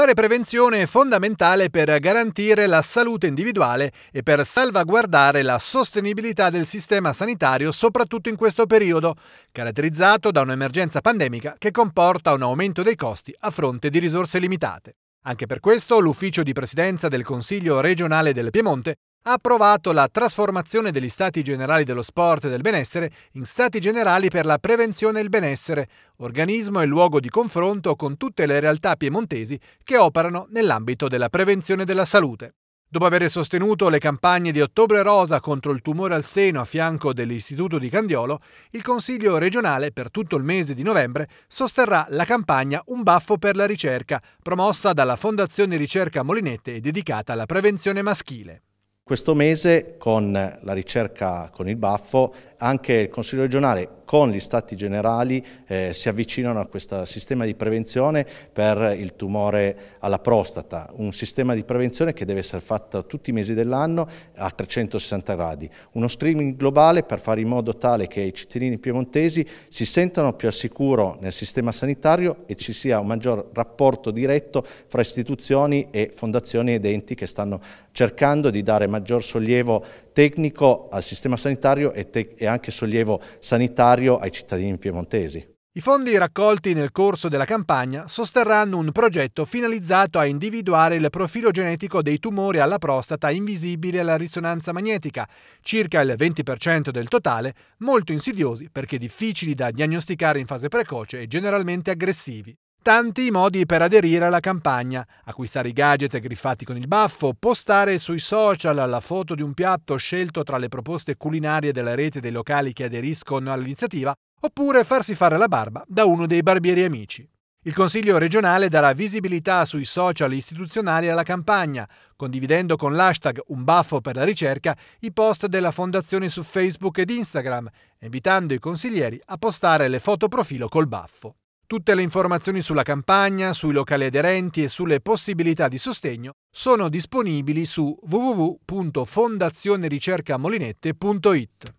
Fare prevenzione è fondamentale per garantire la salute individuale e per salvaguardare la sostenibilità del sistema sanitario, soprattutto in questo periodo, caratterizzato da un'emergenza pandemica che comporta un aumento dei costi a fronte di risorse limitate. Anche per questo l'ufficio di presidenza del Consiglio regionale del Piemonte ha approvato la trasformazione degli Stati Generali dello Sport e del Benessere in Stati Generali per la Prevenzione e il Benessere, organismo e luogo di confronto con tutte le realtà piemontesi che operano nell'ambito della prevenzione della salute. Dopo aver sostenuto le campagne di Ottobre Rosa contro il tumore al seno a fianco dell'Istituto di Candiolo, il Consiglio regionale per tutto il mese di novembre sosterrà la campagna Un baffo per la ricerca, promossa dalla Fondazione Ricerca Molinette e dedicata alla prevenzione maschile. Questo mese con la ricerca con il baffo anche il Consiglio regionale con gli stati generali eh, si avvicinano a questo sistema di prevenzione per il tumore alla prostata, un sistema di prevenzione che deve essere fatto tutti i mesi dell'anno a 360 gradi, uno streaming globale per fare in modo tale che i cittadini piemontesi si sentano più al sicuro nel sistema sanitario e ci sia un maggior rapporto diretto fra istituzioni e fondazioni ed enti che stanno cercando di dare maggior sollievo tecnico al sistema sanitario e, e anche sollievo sanitario ai cittadini piemontesi. I fondi raccolti nel corso della campagna sosterranno un progetto finalizzato a individuare il profilo genetico dei tumori alla prostata invisibili alla risonanza magnetica, circa il 20% del totale, molto insidiosi perché difficili da diagnosticare in fase precoce e generalmente aggressivi. Tanti modi per aderire alla campagna, acquistare i gadget griffati con il baffo, postare sui social la foto di un piatto scelto tra le proposte culinarie della rete dei locali che aderiscono all'iniziativa, oppure farsi fare la barba da uno dei barbieri amici. Il Consiglio regionale darà visibilità sui social istituzionali alla campagna, condividendo con l'hashtag Un baffo per la ricerca i post della fondazione su Facebook ed Instagram, invitando i consiglieri a postare le foto profilo col baffo. Tutte le informazioni sulla campagna, sui locali aderenti e sulle possibilità di sostegno sono disponibili su www.fondazionericercamolinette.it.